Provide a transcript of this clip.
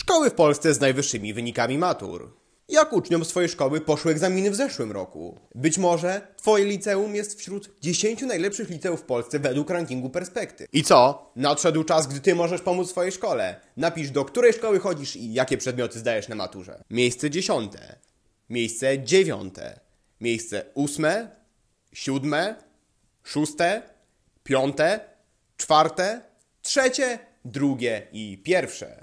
Szkoły w Polsce z najwyższymi wynikami matur. Jak uczniom swojej szkoły poszły egzaminy w zeszłym roku? Być może twoje liceum jest wśród 10 najlepszych liceów w Polsce według rankingu Perspektyw. I co? Nadszedł czas, gdy ty możesz pomóc swojej szkole. Napisz, do której szkoły chodzisz i jakie przedmioty zdajesz na maturze. Miejsce dziesiąte. Miejsce dziewiąte. Miejsce ósme. Siódme. Szóste. Piąte. Czwarte. Trzecie. Drugie i pierwsze.